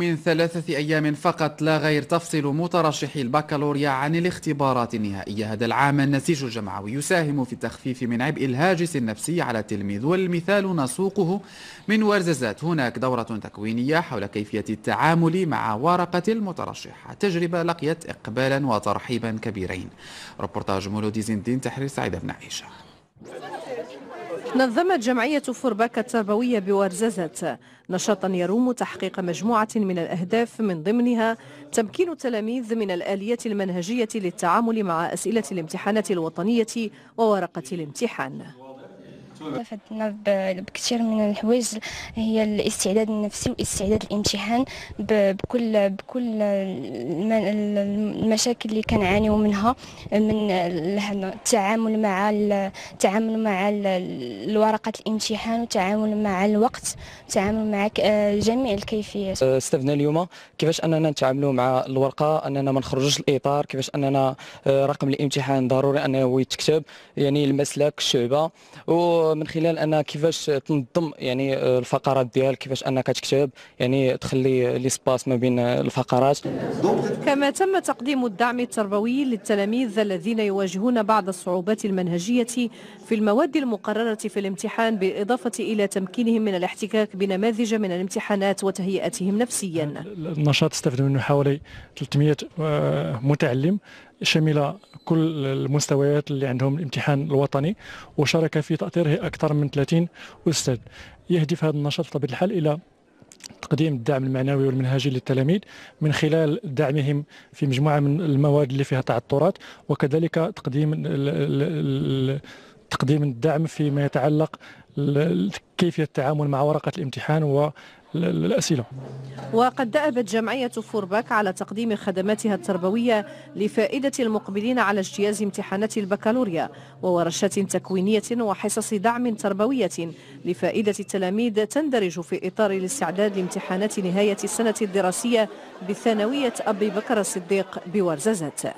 من ثلاثة أيام فقط لا غير تفصل مترشحي البكالوريا عن الاختبارات النهائية هذا العام النسيج الجمعوي يساهم في التخفيف من عبء الهاجس النفسي على التلميذ والمثال نسوقه من ورزازات هناك دورة تكوينية حول كيفية التعامل مع ورقة المترشح تجربة لقيت إقبالا وترحيبا كبيرين ربورتاج مولودي زندين تحرير سعيد بن عيشة نظمت جمعية فرباك التربوية بورزازة نشاطا يروم تحقيق مجموعة من الأهداف من ضمنها تمكين التلاميذ من الآلية المنهجية للتعامل مع أسئلة الامتحانات الوطنية وورقة الامتحان فادنا بكثير من الحوايج هي الاستعداد النفسي واستعداد الامتحان بكل بكل المشاكل اللي كنعانيو منها من التعامل مع التعامل مع الورقه الامتحان والتعامل مع الوقت والتعامل مع جميع الكيفيات أه، استفدنا اليوم كيفاش اننا نتعاملوا مع الورقه اننا ما نخرجوش الاطار كيفاش اننا أه، رقم الامتحان ضروري انه يتكتب يعني المسلك الشعبه و من خلال ان كيفاش تنظم يعني آه، الفقرات ديال كيفاش انك تكتب يعني تخلي ليسباس ما بين آه، الفقرات كما تم تقديم الدعم التربوي للتلاميذ الذين يواجهون بعض الصعوبات المنهجيه في المواد المقرره في الامتحان بالاضافه الى تمكينهم من الاحتكاك بنماذج من الامتحانات وتهيئتهم نفسيا النشاط استفدوا منه حوالي 300 آه، متعلم شامله كل المستويات اللي عندهم الامتحان الوطني وشارك في تاطيره اكثر من 30 استاذ يهدف هذا النشاط بطبيعه الحال الى تقديم الدعم المعنوي والمنهجي للتلاميذ من خلال دعمهم في مجموعه من المواد اللي فيها تعثرات وكذلك تقديم ال ال ال تقديم الدعم فيما يتعلق كيفية التعامل مع ورقة الامتحان و الأسئلة وقد دأبت جمعية فورباك على تقديم خدماتها التربوية لفائدة المقبلين على اجتياز امتحانات البكالوريا وورشات تكوينية وحصص دعم تربوية لفائدة التلاميذ تندرج في إطار الاستعداد لامتحانات نهاية السنة الدراسية بثانوية أبي بكر الصديق بورزازات